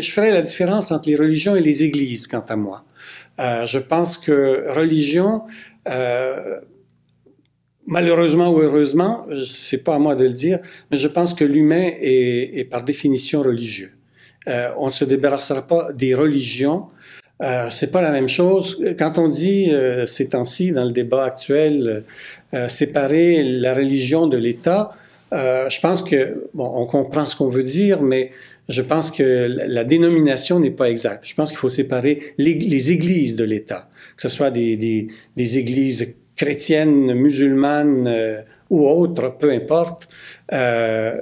je ferai la différence entre les religions et les églises, quant à moi. Euh, je pense que religion, euh, malheureusement ou heureusement, c'est pas à moi de le dire, mais je pense que l'humain est, par définition religieux. Euh, on ne se débarrassera pas des religions. Euh, c'est pas la même chose. Quand on dit ces temps-ci dans le débat actuel séparer la religion de l'État, euh, je pense que, bon, on comprend ce qu'on veut dire, mais je pense que la dénomination n'est pas exacte. Je pense qu'il faut séparer les églises de l'État, que ce soit des, des, églises chrétiennes, musulmanes euh, ou autres, peu importe. Euh,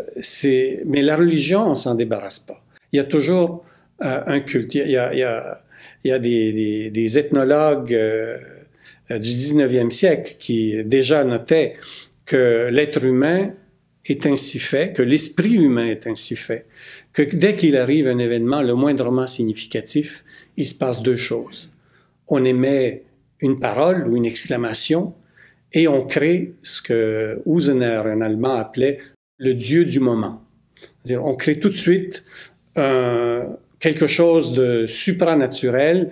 mais la religion, on s'en débarrasse pas. Il y a toujours euh, un culte. Il y a, il y a, des, des, ethnologues du 19e siècle qui déjà notaient que l'être humain est ainsi fait, que l'esprit humain est ainsi fait, que dès qu'il arrive un événement le moindrement significatif, il se passe deux choses. On émet une parole ou une exclamation et on crée ce que Husener, un Allemand, appelait le Dieu du moment. C'est-à-dire, on crée tout de suite euh, quelque chose de supranaturel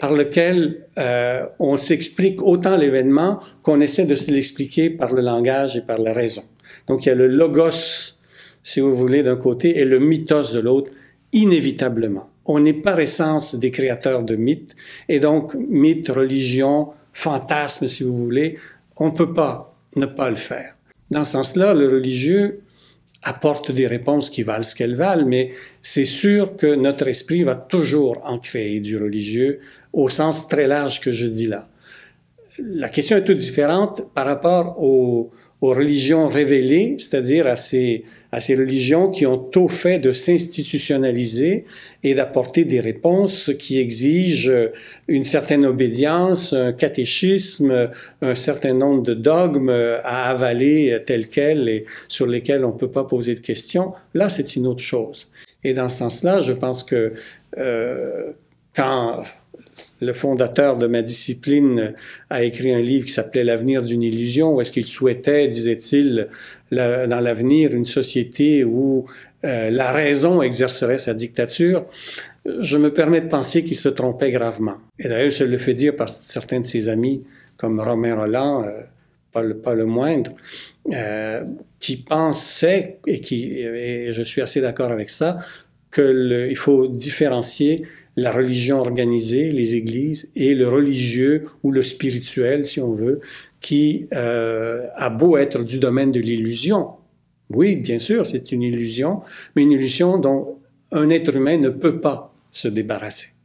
par lequel euh, on s'explique autant l'événement qu'on essaie de se l'expliquer par le langage et par la raison. Donc il y a le logos, si vous voulez, d'un côté et le mythos de l'autre, inévitablement. On est par essence des créateurs de mythes, et donc mythes, religions, fantasmes, si vous voulez, on ne peut pas ne pas le faire. Dans ce sens-là, le religieux, apporte des réponses qui valent ce qu'elles valent, mais c'est sûr que notre esprit va toujours en créer du religieux au sens très large que je dis là. La question est toute différente par rapport au, aux religions révélées, c'est-à-dire à ces, à ces religions qui ont tôt fait de s'institutionnaliser et d'apporter des réponses qui exigent une certaine obédience, un catéchisme, un certain nombre de dogmes à avaler tels quels et sur lesquels on ne peut pas poser de questions. Là, c'est une autre chose. Et dans ce sens-là, je pense que euh, quand le fondateur de ma discipline a écrit un livre qui s'appelait L'avenir d'une illusion, où est-ce qu'il souhaitait, disait-il, dans l'avenir, une société où euh, la raison exercerait sa dictature. Je me permets de penser qu'il se trompait gravement. Et d'ailleurs, je le fais dire par certains de ses amis, comme Romain Roland, euh, pas, le, moindre, euh, qui pensait, et qui, et je suis assez d'accord avec ça, qu'il faut différencier la religion organisée, les églises, et le religieux ou le spirituel, si on veut, qui euh, a beau être du domaine de l'illusion. Oui, bien sûr, c'est une illusion, mais une illusion dont un être humain ne peut pas se débarrasser.